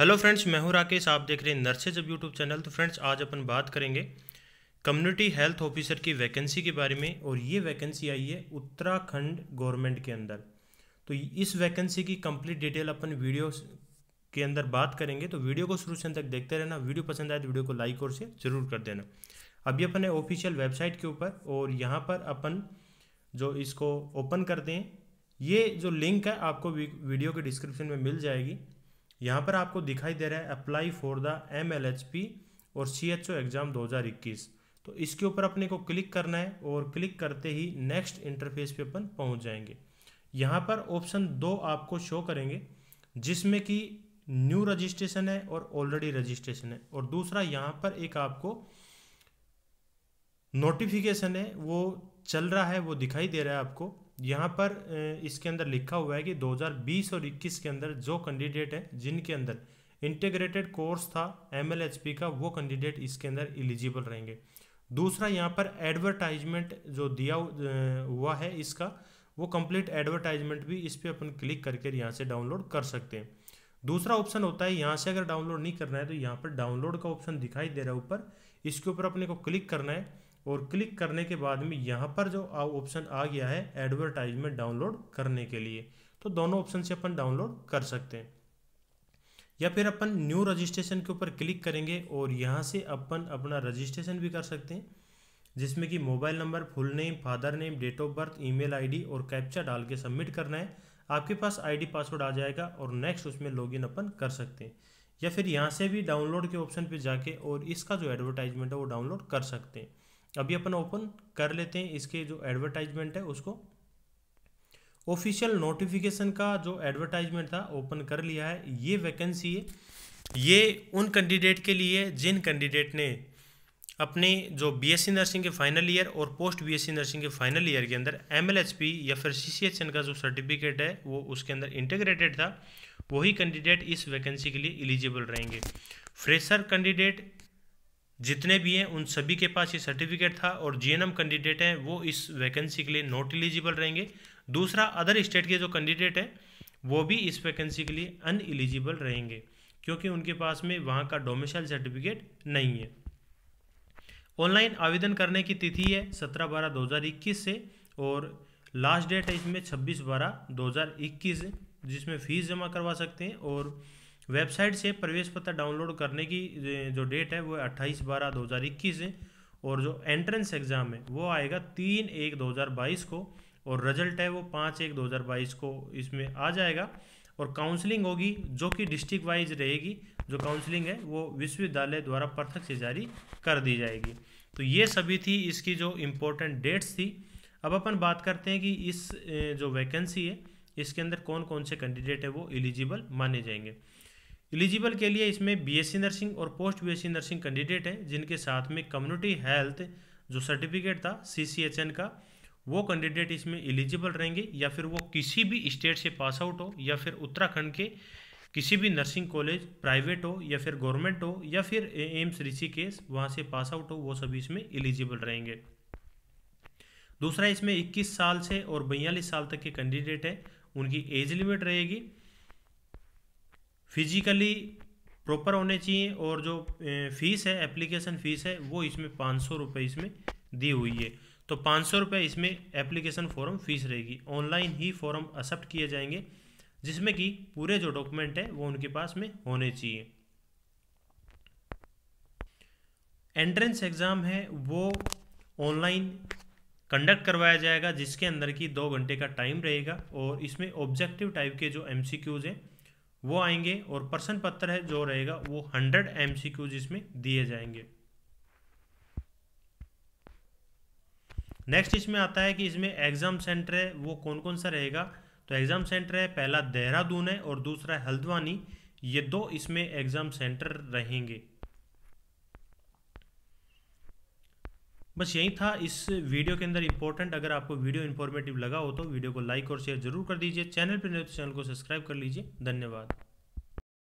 hello friends मैं हूं राकेश आप देख रहे हैं नर्सेज अब यूट्यूब चैनल तो फ्रेंड्स आज अपन बात करेंगे कम्युनिटी हेल्थ ऑफिसर की वैकेंसी के बारे में और ये वैकेंसी आई है उत्तराखंड गवर्नमेंट के अंदर तो इस वैकेंसी की कंप्लीट डिटेल अपन वीडियो के अंदर बात करेंगे तो वीडियो को शुरू से तक देखते रहना वीडियो पसंद आए तो वीडियो को लाइक और शेयर जरूर कर देना अभी अपन है ऑफिशियल वेबसाइट के ऊपर और यहाँ पर अपन जो इसको ओपन करते हैं ये जो लिंक है आपको वीडियो के डिस्क्रिप्शन में मिल जाएगी यहाँ पर आपको दिखाई दे रहा है apply for the M L H P और सी एच ओ एग्ज़ाम दो हज़ार इक्कीस तो इसके ऊपर अपने को क्लिक करना है और क्लिक करते ही नेक्स्ट इंटरफेस पे अपन पहुँच जाएंगे यहाँ पर ऑप्शन दो आपको शो करेंगे जिसमें कि न्यू रजिस्ट्रेशन है और ऑलरेडी रजिस्ट्रेशन है और दूसरा यहाँ पर एक आपको नोटिफिकेशन है वो चल रहा है वो दिखाई दे रहा है आपको यहाँ पर इसके अंदर लिखा हुआ है कि 2020 और 21 के अंदर जो कैंडिडेट है जिनके अंदर इंटीग्रेटेड कोर्स था एम का वो कैंडिडेट इसके अंदर एलिजिबल रहेंगे दूसरा यहाँ पर एडवर्टाइजमेंट जो दिया हुआ है इसका वो कंप्लीट एडवर्टाइजमेंट भी इस पर अपन क्लिक करके यहाँ से डाउनलोड कर सकते हैं दूसरा ऑप्शन होता है यहाँ से अगर डाउनलोड नहीं करना है तो यहाँ पर डाउनलोड का ऑप्शन दिखाई दे रहा है ऊपर इसके ऊपर अपने को क्लिक करना है और क्लिक करने के बाद में यहाँ पर जो ऑप्शन आ गया है एडवर्टाइजमेंट डाउनलोड करने के लिए तो दोनों ऑप्शन से अपन डाउनलोड कर सकते हैं या फिर अपन न्यू रजिस्ट्रेशन के ऊपर क्लिक करेंगे और यहाँ से अपन अपना रजिस्ट्रेशन भी कर सकते हैं जिसमें कि mobile number full name father name date of birth email ID और कैप्चा डाल के सबमिट करना है आपके पास आईडी पासवर्ड आ जाएगा और नेक्स्ट उसमें लॉगिन अपन कर सकते हैं या फिर यहाँ से भी डाउनलोड के ऑप्शन पे जाके और इसका जो एडवर्टाइजमेंट है वो डाउनलोड कर सकते हैं अभी अपन ओपन कर लेते हैं इसके जो एडवर्टाइजमेंट है उसको ऑफिशियल नोटिफिकेशन का जो एडवर्टाइजमेंट था ओपन कर लिया है ये वैकेंसी है ये उन कैंडिडेट के लिए जिन कैंडिडेट ने अपने जो बीएससी नर्सिंग के फाइनल ईयर और पोस्ट बीएससी नर्सिंग के फाइनल ईयर के अंदर एमएलएचपी या फिर सीसीएचएन का जो सर्टिफिकेट है वो उसके अंदर इंटीग्रेटेड था वही कैंडिडेट इस वैकेंसी के लिए एलिजिबल रहेंगे फ्रेशर कैंडिडेट जितने भी हैं उन सभी के पास ये सर्टिफिकेट था और जीएनएम कैंडिडेट हैं वो इस वैकेंसी के लिए नॉट एलिजिबल रहेंगे दूसरा अदर स्टेट के जो कैंडिडेट हैं वो भी इस वैकेंसी के लिए अन एलिजिबल रहेंगे क्योंकि उनके पास में वहाँ का डोमिसाइल सर्टिफिकेट नहीं है ऑनलाइन आवेदन करने की तिथि है सत्रह बारह दो हज़ार इक्कीस से और लास्ट डेट है इसमें छब्बीस बारह दो हज़ार इक्कीस जिसमें फ़ीस जमा करवा सकते हैं और वेबसाइट से प्रवेश पत्र डाउनलोड करने की जो डेट है वो अट्ठाईस बारह दो हज़ार इक्कीस है और जो एंट्रेंस एग्ज़ाम है वो आएगा तीन एक दो हज़ार बाईस को और रिजल्ट है वो पाँच एक दो हज़ार बाईस को इसमें आ जाएगा और काउंसलिंग होगी जो कि डिस्ट्रिक्ट वाइज रहेगी जो काउंसलिंग है वो विश्वविद्यालय द्वारा पृथक से जारी कर दी जाएगी तो ये सभी थी इसकी जो इम्पोर्टेंट डेट्स थी अब अपन बात करते हैं कि इस जो वैकेंसी है इसके अंदर कौन कौन से कैंडिडेट है वो एलिजिबल माने जाएंगे एलिजिबल के लिए इसमें बीएससी नर्सिंग और पोस्ट बीएससी नर्सिंग कैंडिडेट हैं जिनके साथ में कम्युनिटी हेल्थ जो सर्टिफिकेट था सीसीएचएन का वो कैंडिडेट इसमें एलिजिबल रहेंगे या फिर वो किसी भी स्टेट से पास आउट हो या फिर उत्तराखंड के किसी भी नर्सिंग कॉलेज प्राइवेट हो या फिर गवर्नमेंट हो या फिर एम्स ऋषिकेश वहाँ से पास आउट हो वो सभी इसमें एलिजिबल रहेंगे दूसरा इसमें 21 साल से और बयालीस साल तक के कैंडिडेट हैं उनकी एज लिमिट रहेगी फिजिकली प्रॉपर होने चाहिए और जो फीस है एप्लीकेशन फ़ीस है वो इसमें पाँच सौ रुपये इसमें दी हुई है तो पाँच सौ रुपये इसमें एप्लीकेशन फॉर्म फीस रहेगी ऑनलाइन ही फॉर्म एक्सेप्ट किए जाएंगे जिसमें कि पूरे जो डॉक्यूमेंट है वो उनके पास में होने चाहिए एंट्रेंस एग्ज़ाम है वो ऑनलाइन कंडक्ट करवाया जाएगा जिसके अंदर की दो घंटे का टाइम रहेगा और इसमें ऑब्जेक्टिव टाइप के जो एमसीक्यूज़ हैं वो आएंगे और प्रश्न पत्र है जो रहेगा वो हंड्रेड एम सी क्यूज इसमें दिए जाएंगे नेक्स्ट इसमें आता है कि इसमें एग्जाम सेंटर है वो कौन कौन सा रहेगा तो एग्जाम सेंटर है पहला देहरादून है और दूसरा हल्द्वानी ये दो इसमें एग्जाम सेंटर रहेंगे बस यही था इस वीडियो के अंदर इंपॉर्टेंट अगर आपको वीडियो इन्फॉर्मेटिव लगा हो तो वीडियो को लाइक और शेयर जरूर कर दीजिए चैनल पर नहीं तो चैनल को सब्सक्राइब कर लीजिए धन्यवाद